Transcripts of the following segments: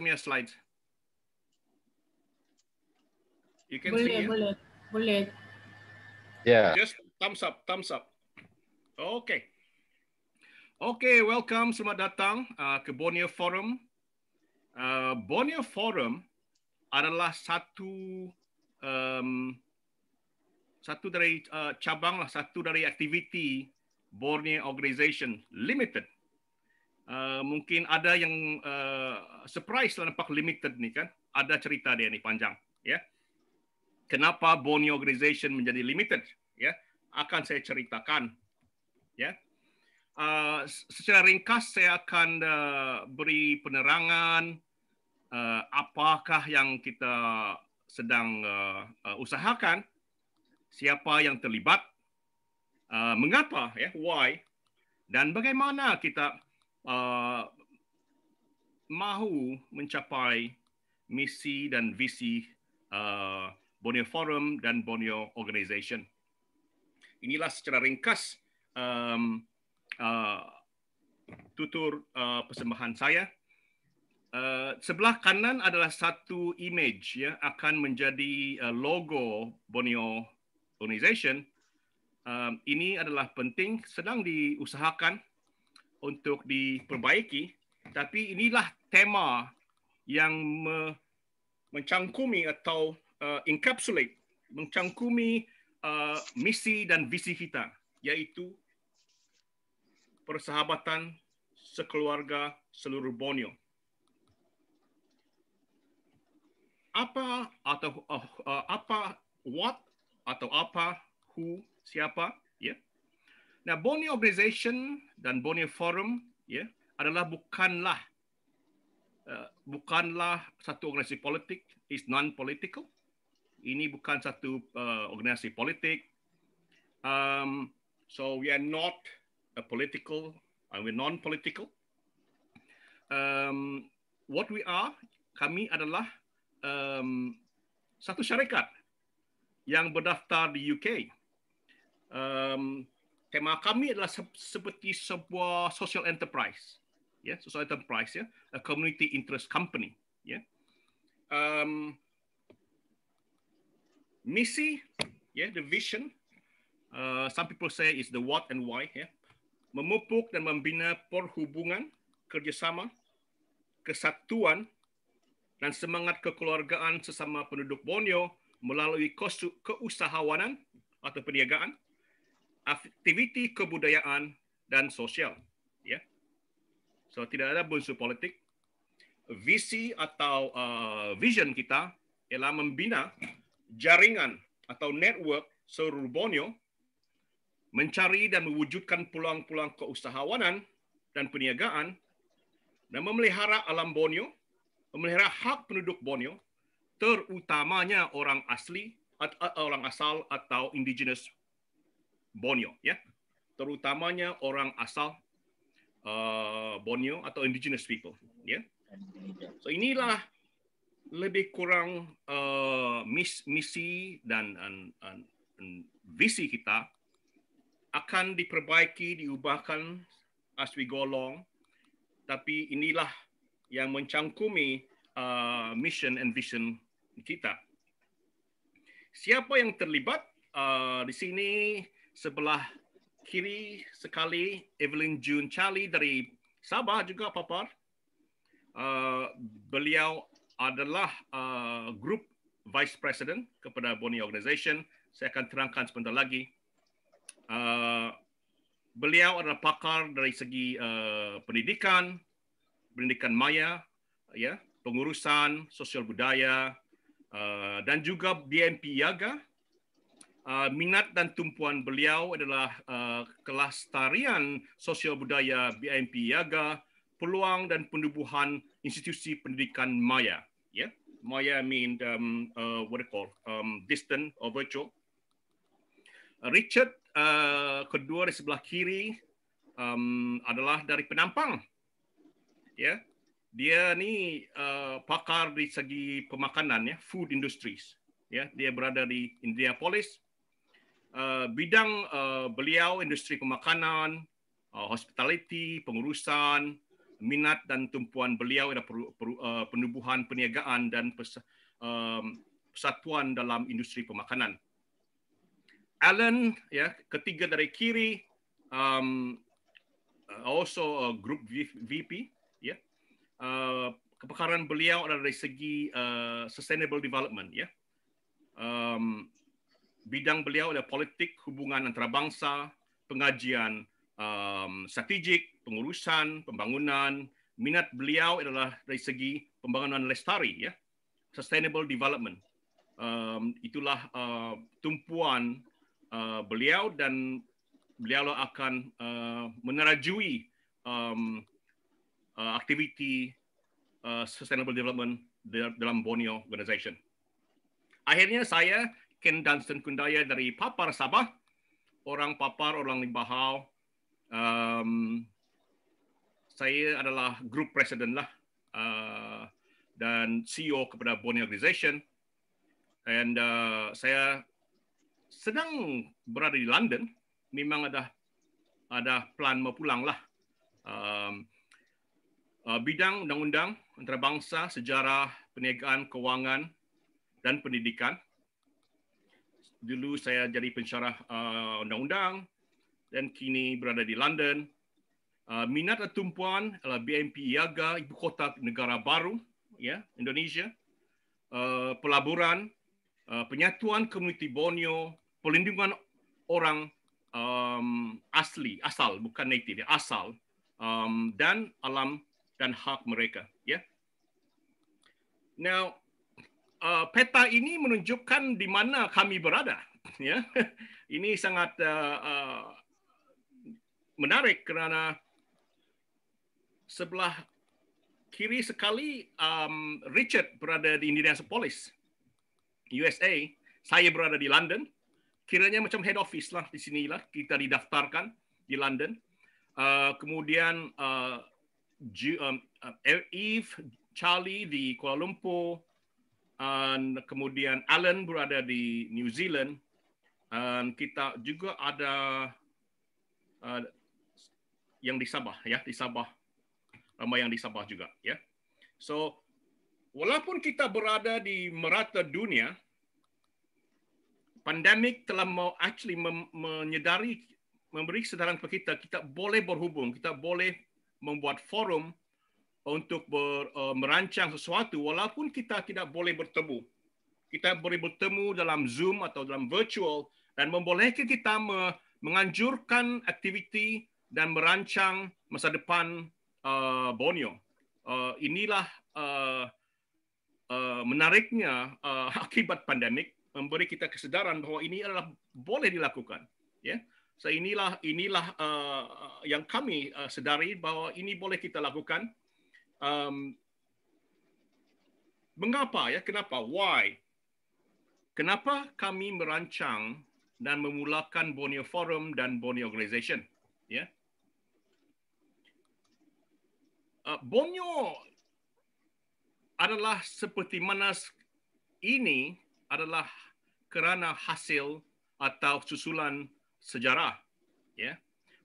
me a slide. You can boleh, see it. Boleh, boleh. Yeah. Just thumbs up, thumbs up. Okay. Okay, welcome selamat datang uh, ke Borneo Forum. Uh, Borneo Forum adalah satu um, satu dari uh, cabang lah, satu dari aktiviti Borneo Organization Limited. Eh, mungkin ada yang uh, surprise nampak Limited nih kan, ada cerita dia nih panjang ya. Kenapa Boni Organization menjadi limited ya? Akan saya ceritakan ya. Uh, secara ringkas saya akan uh, beri penerangan uh, apakah yang kita sedang uh, uh, usahakan, siapa yang terlibat, uh, mengapa ya, why, dan bagaimana kita uh, mahu mencapai misi dan visi uh, Borneo Forum dan Borneo Organization. Inilah secara ringkas um, uh, tutur uh, persembahan saya. Uh, sebelah kanan adalah satu image ya akan menjadi uh, logo Borneo Organization. Um, ini adalah penting sedang diusahakan untuk diperbaiki, tapi inilah tema yang me, mencangkumi atau uh, encapsulate, mencangkumi uh, misi dan visi kita, yaitu persahabatan sekeluarga seluruh Borneo. Apa atau uh, uh, apa what atau apa who siapa ya? Yeah? Nah, Borneo Organization dan Borneo Forum ya adalah bukanlah uh, bukanlah satu organisasi politik, is non political. Ini bukan satu uh, organisasi politik. Um, so we are not a political and uh, we're non political. Um, what we are, kami adalah um, satu syarikat yang berdaftar di UK. Um, Tema kami adalah seperti sebuah social enterprise, ya, yeah, social enterprise ya, yeah, a community interest company, ya. Yeah. Um, misi, ya, yeah, the vision. Uh, some people say is the what and why, ya. Yeah. Memupuk dan membina perhubungan, kerjasama, kesatuan, dan semangat kekeluargaan sesama penduduk Borneo melalui keusahawanan atau perniagaan, aktiviti kebudayaan dan sosial. Ya, so tidak ada unsur politik. Visi atau uh, vision kita ialah membina jaringan atau network seluruh Borneo, mencari dan mewujudkan peluang-peluang keusahawanan dan perniagaan, dan memelihara alam Borneo, memelihara hak penduduk Borneo, terutamanya orang asli orang asal atau indigenous Borneo ya terutamanya orang asal uh, Borneo atau indigenous people ya so inilah lebih kurang uh, misi dan visi kita akan diperbaiki diubahkan as we go along tapi inilah yang mencangkumi uh, mission and vision kita siapa yang terlibat uh, di sini sebelah kiri sekali Evelyn June Charlie dari Sabah juga papar. Uh, beliau adalah uh, Group Vice President kepada Boni Organisation. Saya akan terangkan sebentar lagi. Uh, beliau adalah pakar dari segi uh, pendidikan, pendidikan maya, uh, ya, yeah, pengurusan sosial budaya uh, dan juga BMP Yaga uh, minat dan tumpuan beliau adalah uh, ah, kelas sosial budaya BMP Yaga, peluang dan penubuhan institusi pendidikan maya. Yeah, maya mean um, uh, what do call um, distant or virtual. Uh, Richard uh, kedua di sebelah kiri um, adalah dari penampang. yeah. dia ni uh, pakar di segi pemakanan ya, food industries. Ya, yeah. dia berada di Indianapolis Eh, bidang uh, beliau industri pemakanan uh, hospitality, pengurusan, minat dan tumpuan beliau adalah per, per, uh, penubuhan perniagaan dan pes, um, persatuan dalam industri pemakanan. Allen ya ketiga dari kiri um, also a group VP ya. Yeah. Uh, kepakaran beliau adalah dari segi uh, sustainable development ya. Yeah. Um, bidang beliau adalah politik hubungan antarabangsa, pengajian um, strategik, pengurusan, pembangunan. Minat beliau adalah dari segi pembangunan lestari, ya, sustainable development. Um, itulah uh, tumpuan uh, beliau dan beliau akan uh, menerajui um, uh, aktiviti uh, sustainable development dalam Borneo Organization. Akhirnya saya Ken Dunstan Kundaya dari Papar Sabah, orang Papar, orang Limbahau. Um, saya adalah group president lah uh, dan CEO kepada Boni Organization. And uh, saya sedang berada di London. Memang ada ada plan mau pulang lah. Um, uh, bidang undang-undang antarabangsa, sejarah, perniagaan, kewangan dan pendidikan. dulu saya jadi pensyarah uh, undang-undang dan kini berada di London. Uh, minat dan tumpuan adalah BMP Iaga, ibu kota negara baru, ya, yeah, Indonesia. Uh, pelaburan, uh, penyatuan komuniti Borneo, pelindungan orang um, asli, asal, bukan native, ya, asal, um, dan alam dan hak mereka. Ya. Yeah? Now, uh, peta ini menunjukkan di mana kami berada. Ya, ini sangat uh, uh, menarik karena sebelah kiri sekali um, Richard berada di Indianapolis, USA. Saya berada di London. Kiranya macam head office lah di sinilah kita didaftarkan di London. Uh, kemudian uh, um, Eve, Charlie di Kuala Lumpur, dan kemudian Alan berada di New Zealand dan kita juga ada uh, yang di Sabah ya di Sabah ramai yang di Sabah juga ya so walaupun kita berada di merata dunia pandemik telah mau actually mem- menyedari memberi kesedaran kepada kita kita boleh berhubung kita boleh membuat forum untuk ber, uh, merancang sesuatu walaupun kita tidak boleh bertemu. Kita boleh bertemu dalam Zoom atau dalam virtual dan membolehkan kita me, menganjurkan aktiviti dan merancang masa depan uh, Borneo. Uh, inilah uh, uh, menariknya uh, akibat pandemik memberi kita kesedaran bahwa ini adalah boleh dilakukan. Ya, yeah? so inilah inilah uh, yang kami uh, sedari bahwa ini boleh kita lakukan um, mengapa ya kenapa why kenapa kami merancang dan memulakan Borneo Forum dan Borneo Organisation? ya yeah? uh, Borneo adalah seperti mana ini adalah kerana hasil atau susulan sejarah ya yeah?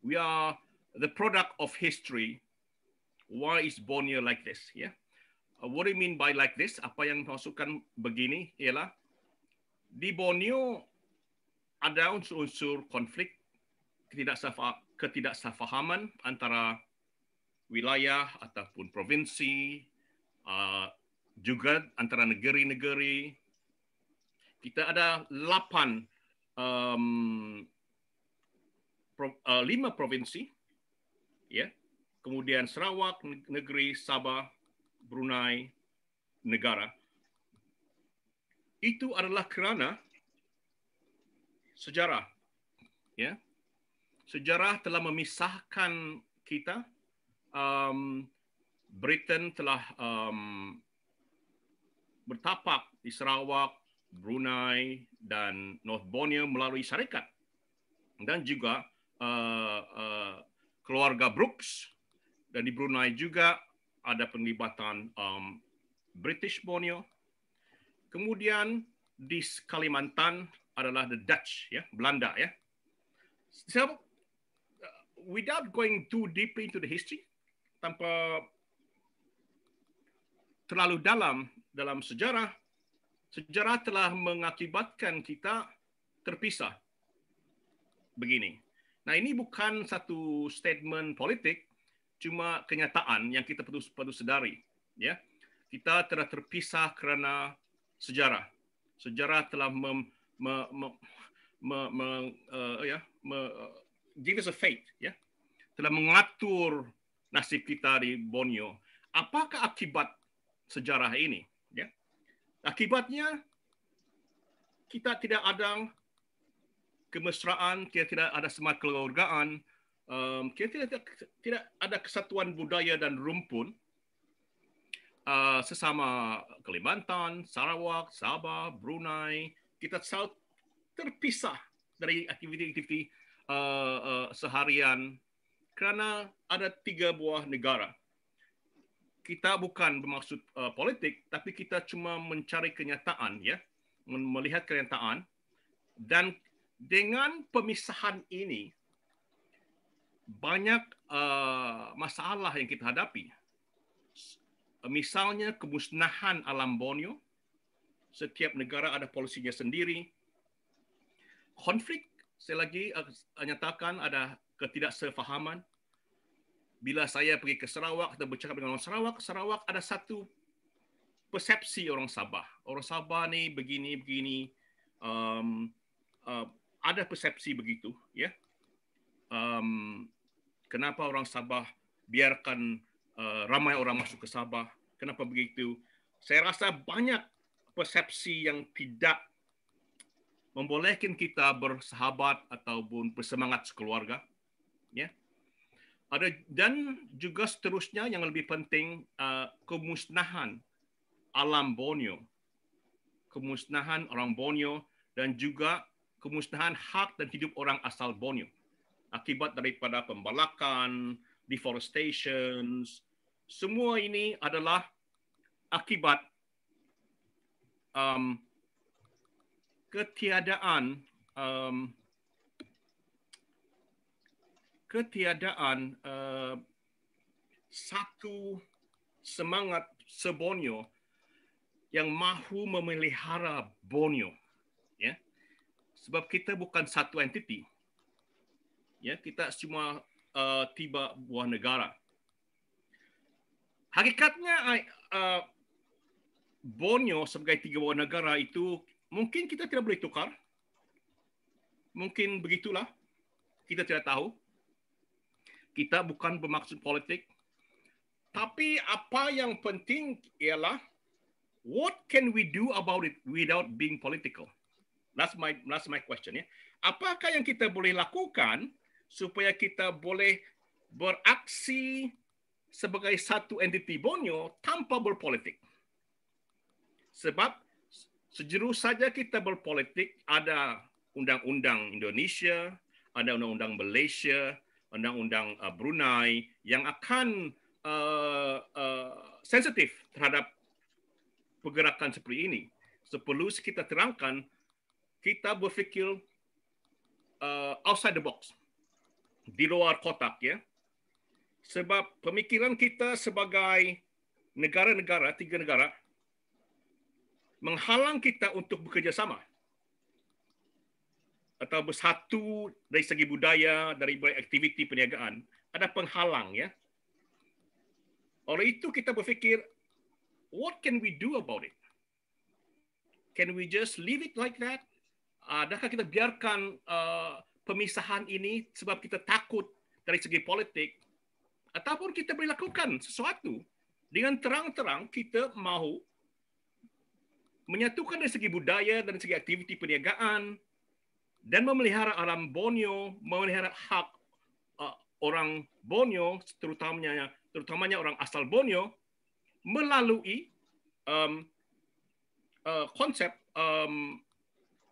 we are the product of history why is Borneo like this? Ya. Yeah? Uh, what do you mean by like this? Apa yang masukkan begini ialah di Borneo ada unsur-unsur konflik ketidaksafahaman antara wilayah ataupun provinsi uh, juga antara negeri-negeri kita ada lapan um, pro, uh, lima provinsi ya yeah, kemudian Sarawak, negeri Sabah, Brunei, negara. Itu adalah kerana sejarah. Ya. Sejarah telah memisahkan kita. Um, Britain telah um, bertapak di Sarawak, Brunei dan North Borneo melalui syarikat dan juga uh, uh, keluarga Brooks dan di Brunei juga ada penglibatan um, British Borneo. Kemudian di Kalimantan adalah the Dutch ya, Belanda ya. So, uh, without going too deeply into the history, tanpa terlalu dalam dalam sejarah, sejarah telah mengakibatkan kita terpisah. Begini. Nah, ini bukan satu statement politik, cuma kenyataan yang kita perlu perlu sedari ya kita telah terpisah kerana sejarah sejarah telah mem, me, me, me, me, uh, me, uh, give us a fate ya telah mengatur nasib kita di Borneo apakah akibat sejarah ini ya akibatnya kita tidak ada kemesraan kita tidak ada semangat keluargaan um, kita tidak, tidak ada kesatuan budaya dan rumpun uh, sesama Kalimantan, Sarawak, Sabah, Brunei, kita selalu terpisah dari aktiviti-aktiviti uh, uh, seharian karena ada tiga buah negara. Kita bukan bermaksud uh, politik, tapi kita cuma mencari kenyataan, ya, melihat kenyataan, dan dengan pemisahan ini banyak uh, masalah yang kita hadapi. Misalnya kemusnahan alam Borneo, setiap negara ada polisinya sendiri. Konflik, saya lagi uh, nyatakan ada ketidaksefahaman. Bila saya pergi ke Sarawak, kita bercakap dengan orang Sarawak, Sarawak ada satu persepsi orang Sabah. Orang Sabah ni begini, begini. Um, uh, ada persepsi begitu. ya. Yeah? Um, Kenapa orang Sabah biarkan uh, ramai orang masuk ke Sabah? Kenapa begitu? Saya rasa banyak persepsi yang tidak membolehkan kita bersahabat ataupun bersemangat sekeluarga. Ya. Ada dan juga seterusnya yang lebih penting uh, kemusnahan alam Borneo, kemusnahan orang Borneo dan juga kemusnahan hak dan hidup orang asal Borneo. akibat daripada pembalakan, deforestation, semua ini adalah akibat um, ketiadaan um, ketiadaan uh, satu semangat sebonyo yang mahu memelihara bonyo. Ya? Sebab kita bukan satu entiti. Ya, kita semua uh, tiba buah negara. Hakikatnya uh, Borneo sebagai tiga buah negara itu mungkin kita tidak boleh tukar. Mungkin begitulah. Kita tidak tahu. Kita bukan bermaksud politik. Tapi apa yang penting ialah what can we do about it without being political? That's my that's my question ya. Apakah yang kita boleh lakukan supaya kita boleh beraksi sebagai satu entiti Borneo tanpa berpolitik. Sebab sejurus saja kita berpolitik, ada undang-undang Indonesia, ada undang-undang Malaysia, undang-undang uh, Brunei yang akan uh, uh, sensitif terhadap pergerakan seperti ini. Seperlu kita terangkan, kita berfikir uh, outside the box. di luar kotak ya. Sebab pemikiran kita sebagai negara-negara, tiga negara, menghalang kita untuk bekerjasama. Atau bersatu dari segi budaya, dari segi aktiviti perniagaan. Ada penghalang. ya. Oleh itu kita berfikir, what can we do about it? Can we just leave it like that? Adakah kita biarkan uh, pemisahan ini sebab kita takut dari segi politik ataupun kita boleh lakukan sesuatu dengan terang-terang kita mahu menyatukan dari segi budaya dan segi aktiviti perniagaan dan memelihara alam Borneo, memelihara hak uh, orang Borneo terutamanya terutamanya orang asal Borneo melalui um, uh, konsep um,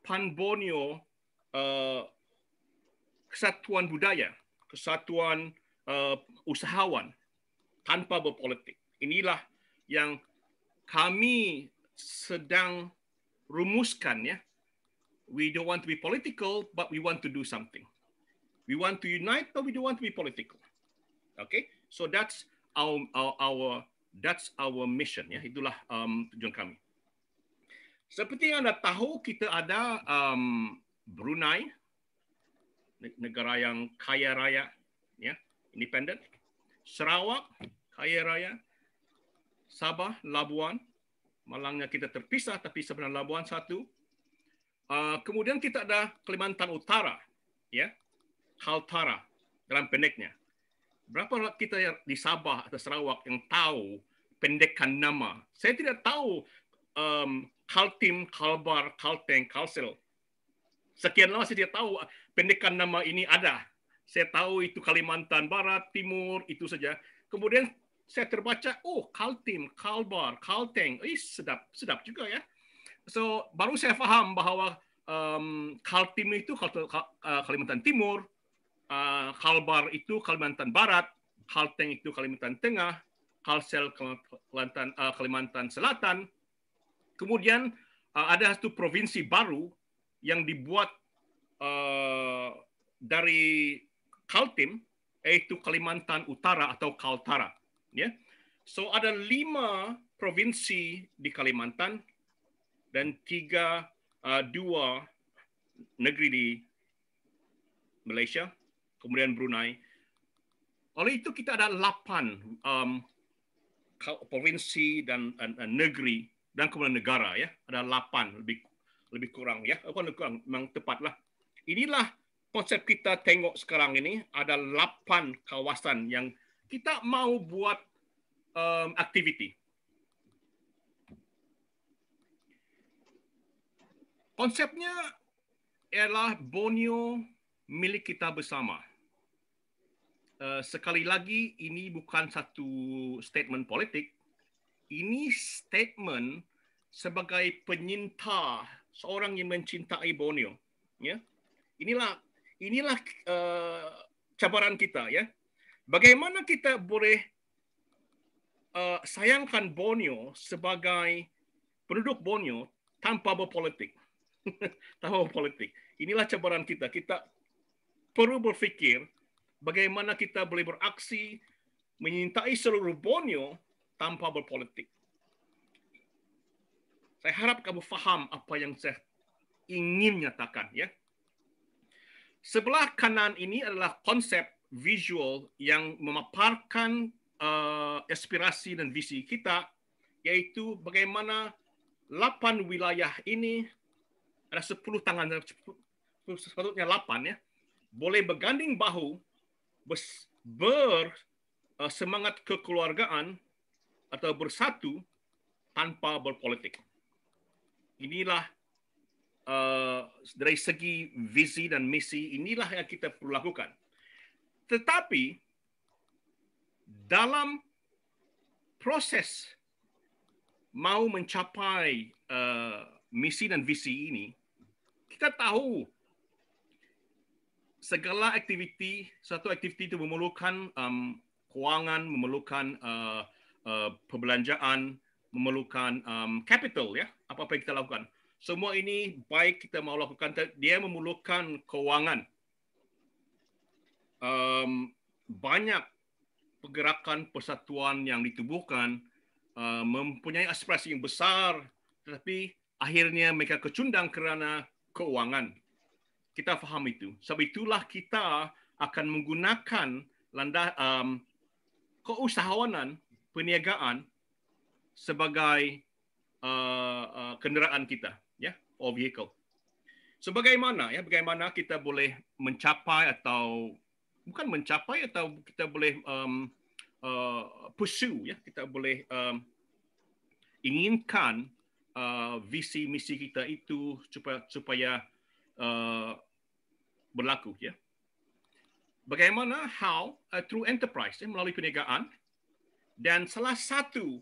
pan Borneo uh, kesatuan budaya, kesatuan uh, usahawan tanpa berpolitik. Inilah yang kami sedang rumuskan ya. We don't want to be political, but we want to do something. We want to unite, but we don't want to be political. Okay, so that's our our, our that's our mission ya. Itulah um, tujuan kami. Seperti yang anda tahu, kita ada um, Brunei, negara yang kaya raya, ya, independen. Sarawak, kaya raya. Sabah, Labuan. Malangnya kita terpisah, tapi sebenarnya Labuan satu. Uh, kemudian kita ada Kalimantan Utara, ya, Kaltara dalam pendeknya. Berapa kita di Sabah atau Sarawak yang tahu pendekan nama? Saya tidak tahu um, Kaltim, Kalbar, Kalteng, Kalsel sekian lama saya tidak tahu ah, pendekan nama ini ada. Saya tahu itu Kalimantan Barat, Timur, itu saja. Kemudian saya terbaca, oh Kaltim, Kalbar, Kalteng, ih sedap, sedap juga ya. So baru saya paham bahwa um, Kaltim itu eh, Kalimantan Timur, uh, Kalbar itu Kalimantan Barat, Kalteng itu Kalimantan Tengah, Kalsel Kalimantan, uh, Kalimantan Selatan. Kemudian uh, ada satu provinsi baru yang dibuat uh, dari Kaltim yaitu Kalimantan Utara atau Kaltara ya. So ada lima provinsi di Kalimantan dan tiga uh, dua negeri di Malaysia, kemudian Brunei. Oleh itu kita ada delapan um, provinsi dan uh, negeri dan kemudian negara ya ada delapan lebih lebih kurang ya bukan kurang memang tepatlah inilah konsep kita tengok sekarang ini ada 8 kawasan yang kita mau buat um, konsepnya ialah Borneo milik kita bersama uh, sekali lagi ini bukan satu statement politik. Ini statement sebagai penyintah seorang yang mencintai Borneo. Ya, inilah inilah uh, cabaran kita ya. Bagaimana kita boleh uh, sayangkan Borneo sebagai penduduk Borneo tanpa berpolitik, tanpa berpolitik. Inilah cabaran kita. Kita perlu berfikir bagaimana kita boleh beraksi menyintai seluruh Borneo tanpa berpolitik. Saya harap kamu faham apa yang saya ingin nyatakan ya. Sebelah kanan ini adalah konsep visual yang memaparkan uh, aspirasi dan visi kita yaitu bagaimana delapan wilayah ini ada 10 tangan sepatutnya 8 ya boleh berganding bahu bersemangat eh, kekeluargaan atau bersatu tanpa berpolitik inilah uh, dari segi visi dan misi inilah yang kita perlu lakukan. Tetapi dalam proses mau mencapai uh, misi dan visi ini, kita tahu segala aktiviti, satu aktiviti itu memerlukan um, keuangan, memerlukan uh, eh, uh, perbelanjaan, memerlukan um, capital ya apa apa yang kita lakukan semua ini baik kita mau lakukan dia memerlukan kewangan um, banyak pergerakan persatuan yang ditubuhkan uh, mempunyai aspirasi yang besar tetapi akhirnya mereka kecundang kerana kewangan kita faham itu sebab itulah kita akan menggunakan landa um, keusahawanan perniagaan sebagai uh, uh, kenderaan kita, ya, yeah, or vehicle. Sebagaimana ya, bagaimana kita boleh mencapai atau bukan mencapai atau kita boleh um, uh, pursue ya, kita boleh um, inginkan uh, visi misi kita itu supaya supaya uh, berlaku ya. Bagaimana how uh, through enterprise ya, melalui perniagaan dan salah satu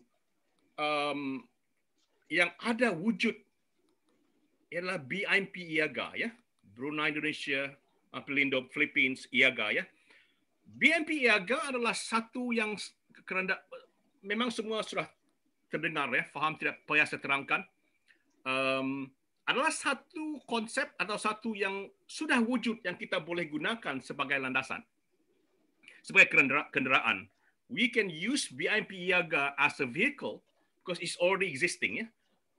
um, yang ada wujud ialah BIMP IAGA ya. Brunei Indonesia, Pelindo Philippines IAGA ya. BIMP IAGA adalah satu yang kerana memang semua sudah terdengar ya, faham tidak payah saya terangkan. Um, adalah satu konsep atau satu yang sudah wujud yang kita boleh gunakan sebagai landasan, sebagai kendera kenderaan. We can use BIMP IAGA as a vehicle because it's already existing ya.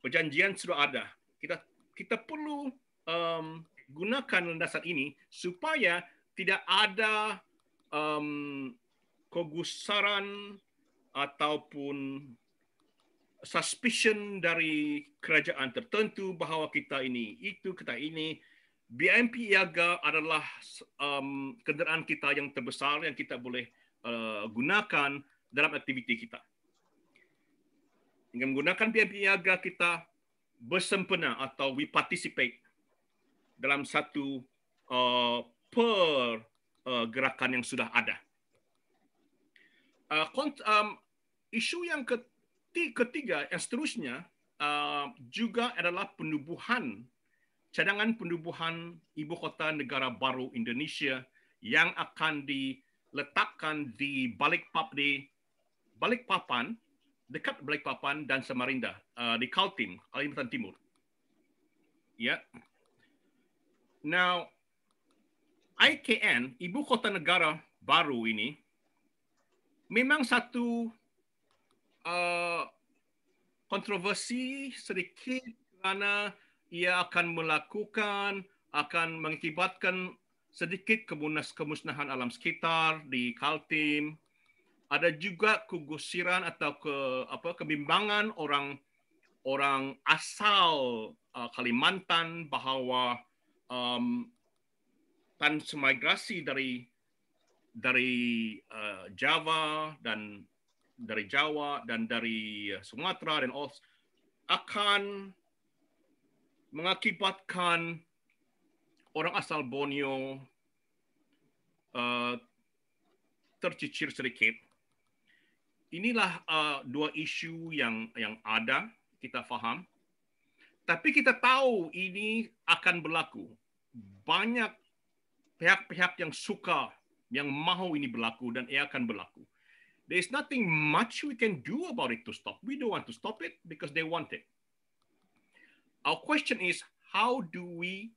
Perjanjian sudah ada. Kita kita perlu um, gunakan landasan ini supaya tidak ada um, kegusaran ataupun suspicion dari kerajaan tertentu bahawa kita ini itu kita ini BMP Iaga adalah um, kenderaan kita yang terbesar yang kita boleh uh, gunakan dalam aktiviti kita. Dengan menggunakan pihak Niaga kita bersempena atau we participate dalam satu uh, per uh, gerakan yang sudah ada. Uh, kont- um, isu yang ketiga yang seterusnya uh, juga adalah penubuhan cadangan penubuhan ibu kota negara baru Indonesia yang akan diletakkan di balik pap di balik papan dekat Balikpapan dan Samarinda uh, di Kaltim, Kalimantan Timur. Ya. Yeah. Now, IKN, ibu kota negara baru ini, memang satu uh, kontroversi sedikit karena ia akan melakukan, akan mengakibatkan sedikit kemusnahan alam sekitar di Kaltim, ada juga kegusiran atau ke apa kebimbangan orang orang asal uh, Kalimantan bahwa um, transmigrasi dari dari uh, Java dan dari Jawa dan dari Sumatera dan all akan mengakibatkan orang asal Borneo uh, tercicir sedikit inilah uh, dua isu yang yang ada kita faham. Tapi kita tahu ini akan berlaku. Banyak pihak-pihak yang suka, yang mau ini berlaku dan ia akan berlaku. There is nothing much we can do about it to stop. We don't want to stop it because they want it. Our question is how do we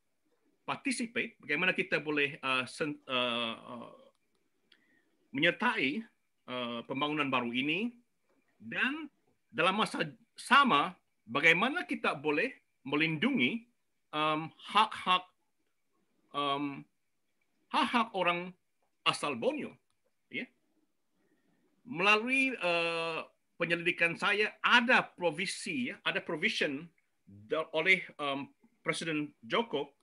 participate? Bagaimana kita boleh uh, sen, uh, uh, menyertai Eh, pembangunan baru ini dan dalam masa sama bagaimana kita boleh melindungi hak-hak um, hak-hak orang asal Borneo ya melalui uh, penyelidikan saya ada provisi ya ada provision oleh um, Presiden Joko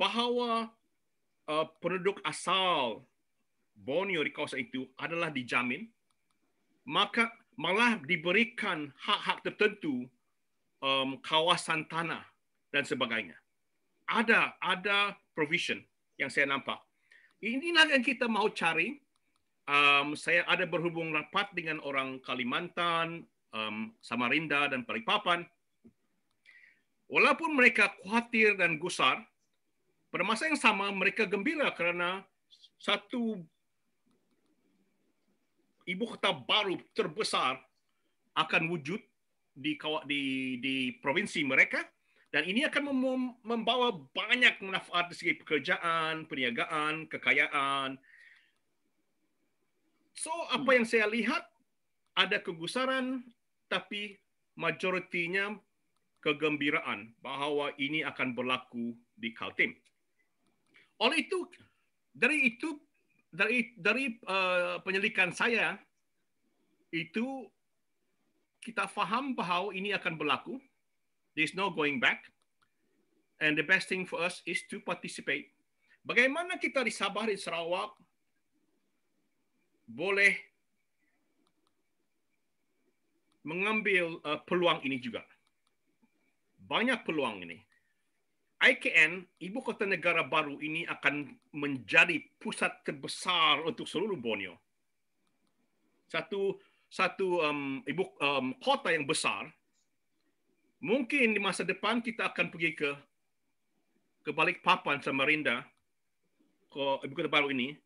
bahwa uh, penduduk asal Borneo di kawasan itu adalah dijamin, maka malah diberikan hak-hak tertentu um, kawasan tanah dan sebagainya. Ada ada provision yang saya nampak. Inilah yang kita mau cari. Um, saya ada berhubung rapat dengan orang Kalimantan, um, Samarinda dan Balikpapan. Walaupun mereka khawatir dan gusar, pada masa yang sama mereka gembira kerana satu ibu kota baru terbesar akan wujud di di, di provinsi mereka dan ini akan mem membawa banyak manfaat dari segi pekerjaan, perniagaan, kekayaan. So apa yang saya lihat ada kegusaran tapi majoritinya kegembiraan bahwa ini akan berlaku di Kaltim. Oleh itu dari itu dari dari uh, penyelidikan saya itu kita faham bahwa ini akan berlaku. There's no going back. And the best thing for us is to participate. Bagaimana kita di Sabah, di Sarawak, boleh mengambil uh, peluang ini juga. Banyak peluang ini. IKN, ibu kota negara baru ini akan menjadi pusat terbesar untuk seluruh Borneo. Satu satu um, ibu um, kota yang besar, mungkin di masa depan kita akan pergi ke ke Balikpapan, Samarinda, ke ibu kota baru ini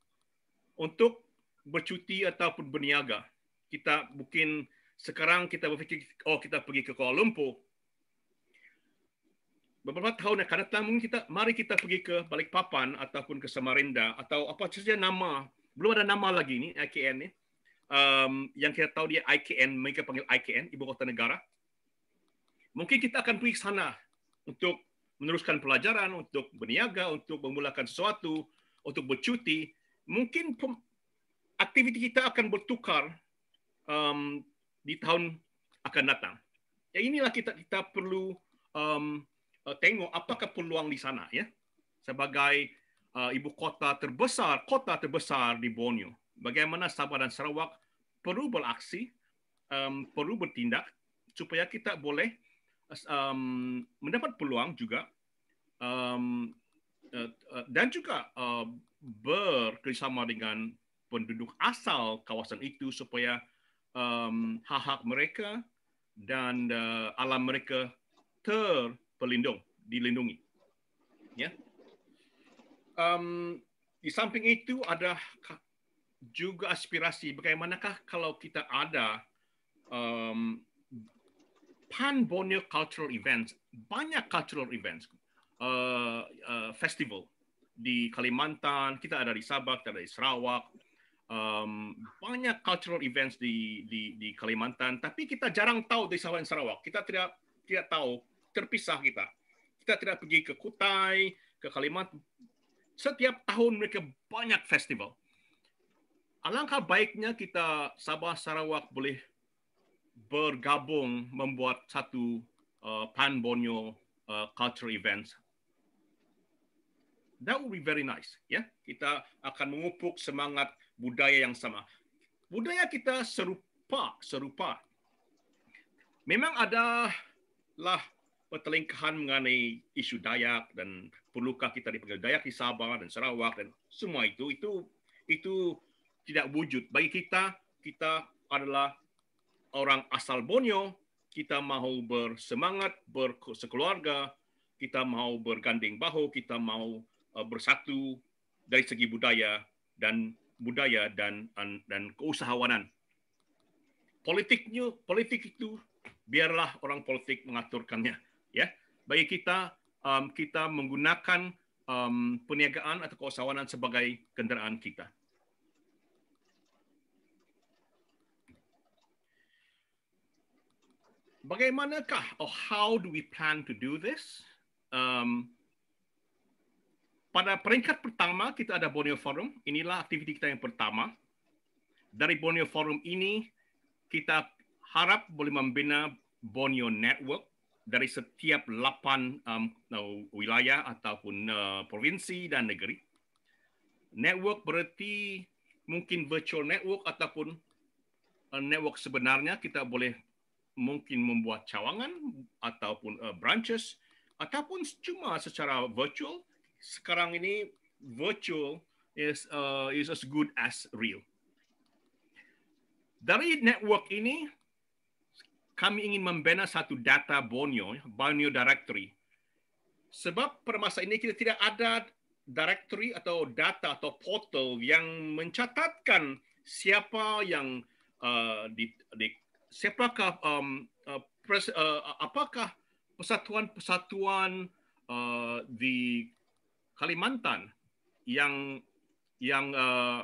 untuk bercuti ataupun berniaga. Kita mungkin sekarang kita berfikir, oh kita pergi ke Kuala Lumpur, beberapa tahun yang akan datang mungkin kita mari kita pergi ke Balikpapan ataupun ke Samarinda atau apa saja nama belum ada nama lagi ni IKN ni um, yang kita tahu dia IKN mereka panggil IKN ibu kota negara mungkin kita akan pergi ke sana untuk meneruskan pelajaran untuk berniaga untuk memulakan sesuatu untuk bercuti mungkin aktiviti kita akan bertukar um, di tahun akan datang. Ya inilah kita kita perlu um, uh, tengok apakah peluang di sana ya sebagai uh, ibu kota terbesar kota terbesar di Borneo bagaimana Sabah dan Sarawak perlu beraksi um, perlu bertindak supaya kita boleh um, mendapat peluang juga um, uh, uh, dan juga uh, bekerjasama dengan penduduk asal kawasan itu supaya um, hak-hak mereka dan uh, alam mereka ter pelindung, dilindungi. Ya. Um, di samping itu ada juga aspirasi bagaimanakah kalau kita ada um, pan Borneo cultural events, banyak cultural events, uh, uh, festival di Kalimantan, kita ada di Sabah, kita ada di Sarawak, um, banyak cultural events di, di di Kalimantan, tapi kita jarang tahu di Sabah dan Sarawak. Kita tidak tidak tahu terpisah kita. Kita tidak pergi ke Kutai, ke Kalimantan. Setiap tahun mereka banyak festival. Alangkah baiknya kita Sabah Sarawak boleh bergabung membuat satu uh, Pan Borneo uh, culture events. That would be very nice, ya. Yeah? Kita akan mengupuk semangat budaya yang sama. Budaya kita serupa, serupa. Memang ada lah pertelingkahan mengenai isu Dayak dan perlukah kita dipanggil Dayak di Sabah dan Sarawak dan semua itu itu itu tidak wujud bagi kita kita adalah orang asal Borneo kita mau bersemangat bersekeluarga kita mau bergandeng bahu kita mau uh, bersatu dari segi budaya dan budaya dan dan keusahawanan politiknya politik itu biarlah orang politik mengaturkannya Ya, bagi kita um, kita menggunakan um, perniagaan atau keusahawanan sebagai kendaraan kita. Bagaimanakah or how do we plan to do this? Um, pada peringkat pertama kita ada Borneo Forum. Inilah aktiviti kita yang pertama. Dari Borneo Forum ini kita harap boleh membina Borneo Network dari setiap lapan um, uh, wilayah ataupun uh, provinsi dan negeri. Network berarti mungkin virtual network ataupun uh, network sebenarnya kita boleh mungkin membuat cawangan ataupun uh, branches ataupun cuma secara virtual. Sekarang ini virtual is uh, is as good as real. Dari network ini kami ingin membina satu data Borneo, ya, Borneo Directory. Sebab permasalahan ini kita tidak ada directory atau data atau portal yang mencatatkan siapa yang uh, di, di siapakah um, uh, pres, uh, apakah persatuan-persatuan uh, di Kalimantan yang yang uh,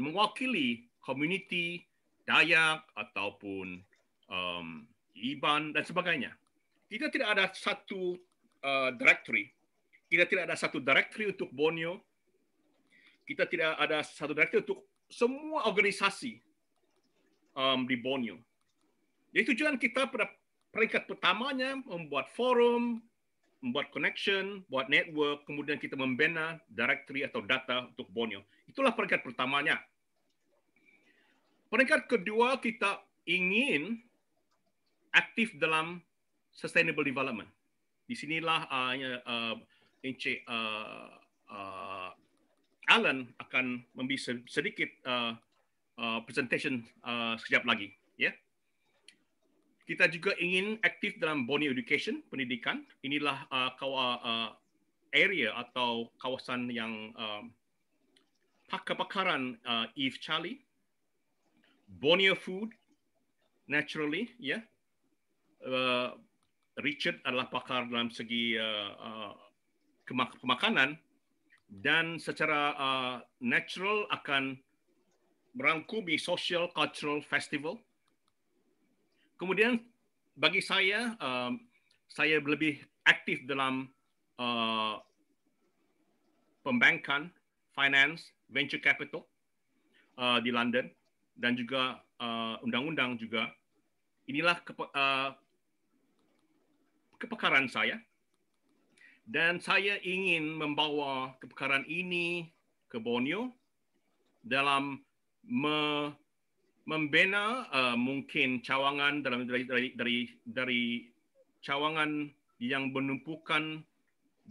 mewakili community Dayak ataupun um, IBAN dan sebagainya. Kita tidak ada satu uh, directory, kita tidak ada satu directory untuk Borneo, kita tidak ada satu directory untuk semua organisasi um, di Borneo. Jadi tujuan kita pada peringkat pertamanya membuat forum, membuat connection, buat network, kemudian kita membina directory atau data untuk Borneo. Itulah peringkat pertamanya. Peringkat kedua kita ingin aktif dalam sustainable development. Di sinilah uh, uh, Encik uh, uh, Alan akan memberi sedikit uh, uh, presentation uh, sekejap lagi. Ya, yeah? kita juga ingin aktif dalam Borneo Education pendidikan. Inilah uh, kawa, uh, area atau kawasan yang uh, kebakaran uh, Eve Charlie, Borneo Food, naturally, ya. Yeah? Eh, Richard adalah pakar dalam segi uh, uh, kemak makanan dan secara uh, natural akan merangkumi social cultural festival. Kemudian bagi saya saya lebih aktif dalam uh, pembankan, finance, venture capital uh, di London dan juga undang-undang uh, juga. Inilah uh, kepekaran saya dan saya ingin membawa kepekaran ini ke Borneo dalam me- membina uh, mungkin cawangan dalam dari dari dari, dari cawangan yang menumpukan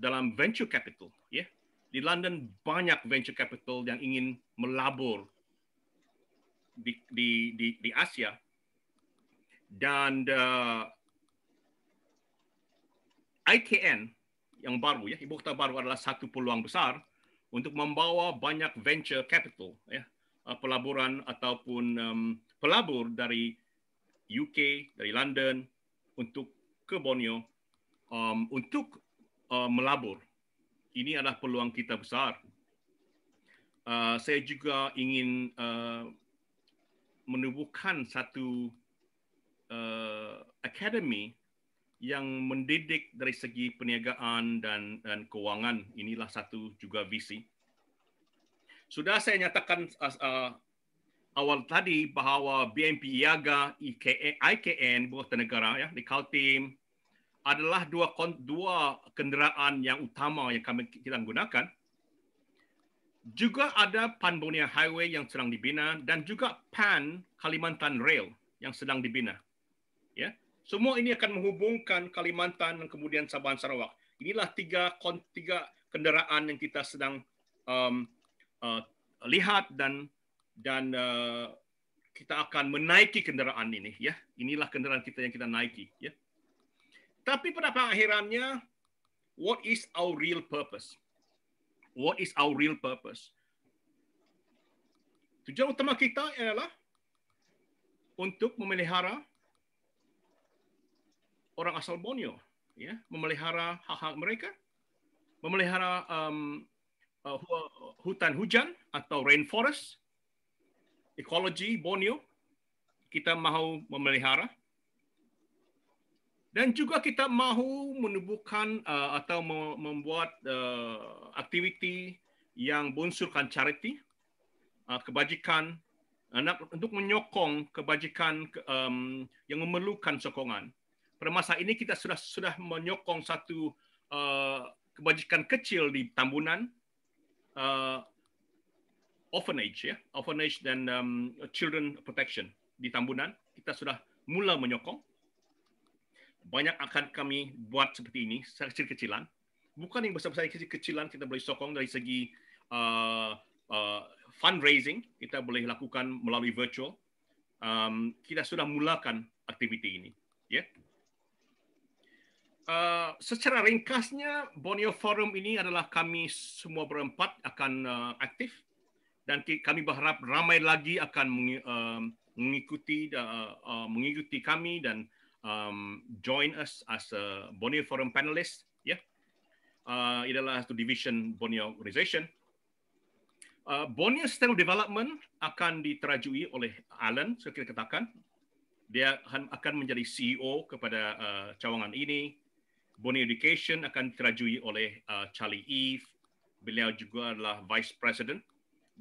dalam venture capital ya yeah. di London banyak venture capital yang ingin melabur di di di, di Asia dan uh, IKN yang baru ya ibu kota baru adalah satu peluang besar untuk membawa banyak venture capital ya uh, pelaburan ataupun um, pelabur dari UK dari London untuk ke Borneo um, untuk uh, melabur ini adalah peluang kita besar uh, saya juga ingin uh, menubuhkan satu uh, academy yang mendidik dari segi perniagaan dan, dan keuangan. Inilah satu juga visi. Sudah saya nyatakan uh, awal tadi bahwa BMP Iaga, IKN, e, IKN Buatan Negara, ya, di Kaltim, adalah dua, dua kenderaan yang utama yang kami kita gunakan. Juga ada Pan Borneo Highway yang sedang dibina dan juga Pan Kalimantan Rail yang sedang dibina. Ya. Semua ini akan menghubungkan Kalimantan dan kemudian Sabah dan Sarawak. Inilah tiga, tiga kendaraan yang kita sedang um, uh, lihat dan dan uh, kita akan menaiki kendaraan ini ya inilah kendaraan kita yang kita naiki ya tapi pada akhirannya what is our real purpose what is our real purpose tujuan utama kita adalah untuk memelihara orang asal Borneo, ya, memelihara hak-hak mereka, memelihara um, uh, hutan hujan atau rainforest, ekologi Borneo, kita mau memelihara. Dan juga kita mahu menubuhkan uh, atau membuat uh, aktiviti yang bunsurkan charity, uh, kebajikan, uh, untuk menyokong kebajikan um, yang memerlukan sokongan pada masa ini kita sudah sudah menyokong satu uh, kebajikan kecil di Tambunan uh, orphanage ya orphanage dan um, children protection di Tambunan kita sudah mula menyokong banyak akan kami buat seperti ini kecil-kecilan bukan yang besar-besar kecil-kecilan kita boleh sokong dari segi uh, uh, fundraising kita boleh lakukan melalui virtual um, kita sudah mulakan aktiviti ini ya yeah. Eh, secara ringkasnya Borneo Forum ini adalah kami semua berempat akan uh, aktif dan kami berharap ramai lagi akan uh, mengikuti uh, uh, mengikuti kami dan um, join us as a Borneo Forum panelist ya. Yeah. Uh, adalah satu division Borneo Organization. Uh, Borneo Sustainable Development akan diterajui oleh Alan, sekiranya katakan. Dia akan menjadi CEO kepada uh, cawangan ini Bonnie Education akan dirajui oleh uh, Charlie Eve. Beliau juga adalah Vice President,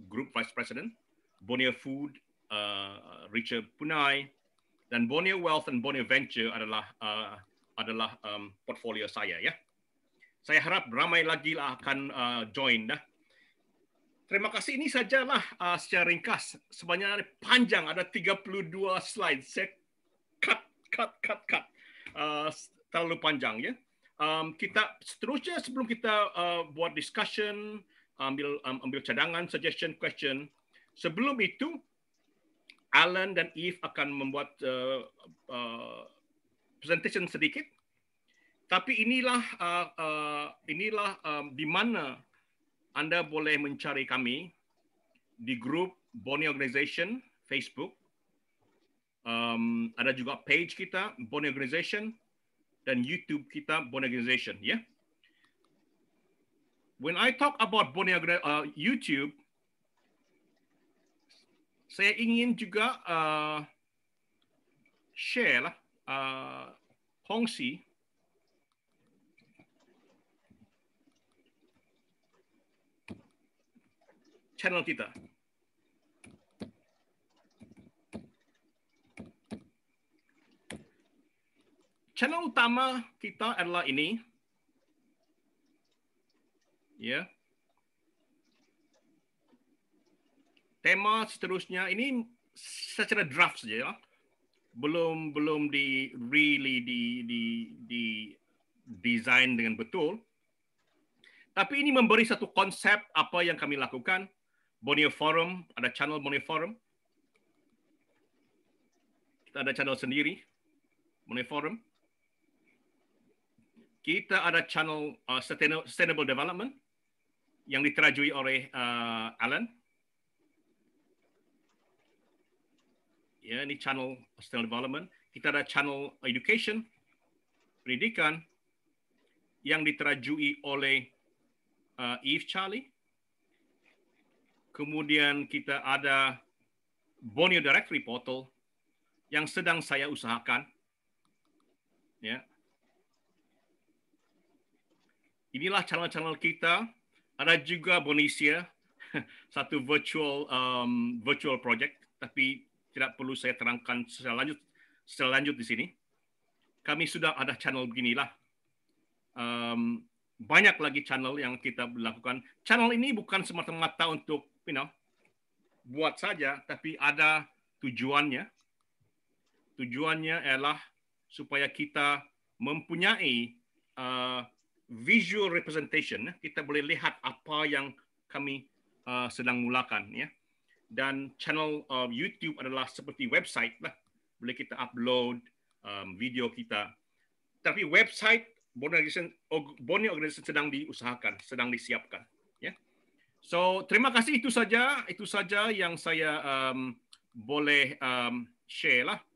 Group Vice President. Bonnie Food, uh, Richard Punai. Dan Bonnie Wealth and Bonnie Venture adalah uh, adalah um, portfolio saya. ya. Saya harap ramai lagi lah akan uh, join. Dah. Terima kasih. Ini sajalah uh, secara ringkas. Sebenarnya panjang. Ada 32 slide. Saya cut, cut, cut, cut. Uh, terlalu panjang ya. Um, kita seterusnya sebelum kita uh, buat discussion, ambil um, ambil cadangan, suggestion, question. Sebelum itu, Alan dan Eve akan membuat uh, uh, presentation sedikit. Tapi inilah uh, uh, inilah um, di mana anda boleh mencari kami di grup Boni Organization Facebook. Um, ada juga page kita Boni Organization. dan YouTube kita Bonegization ya. Yeah? When I talk about Bonegra uh, YouTube, saya ingin juga uh, share lah uh, channel kita. channel utama kita adalah ini. Ya. Yeah. Tema seterusnya ini secara draft saja ya. Belum belum di really di di di design dengan betul. Tapi ini memberi satu konsep apa yang kami lakukan. Borneo Forum, ada channel Borneo Forum. Kita ada channel sendiri, Borneo Forum. kita ada channel uh, Sustainable Development yang diterajui oleh uh, Alan. Ya, ini channel Sustainable Development. Kita ada channel Education, pendidikan, yang diterajui oleh uh, Eve Charlie. Kemudian kita ada Borneo Directory Portal yang sedang saya usahakan. Ya, inilah channel-channel kita. Ada juga Bonisia, satu virtual um, virtual project, tapi tidak perlu saya terangkan secara lanjut secara lanjut di sini. Kami sudah ada channel beginilah. Um, banyak lagi channel yang kita lakukan. Channel ini bukan semata-mata untuk you know buat saja, tapi ada tujuannya. Tujuannya adalah supaya kita mempunyai uh, visual representation eh, kita boleh lihat apa yang kami uh, sedang mulakan ya dan channel uh, YouTube adalah seperti website lah boleh kita upload um, video kita tapi website Borneo Organization, Borneo Organization sedang diusahakan sedang disiapkan ya so terima kasih itu saja itu saja yang saya um, boleh um, share lah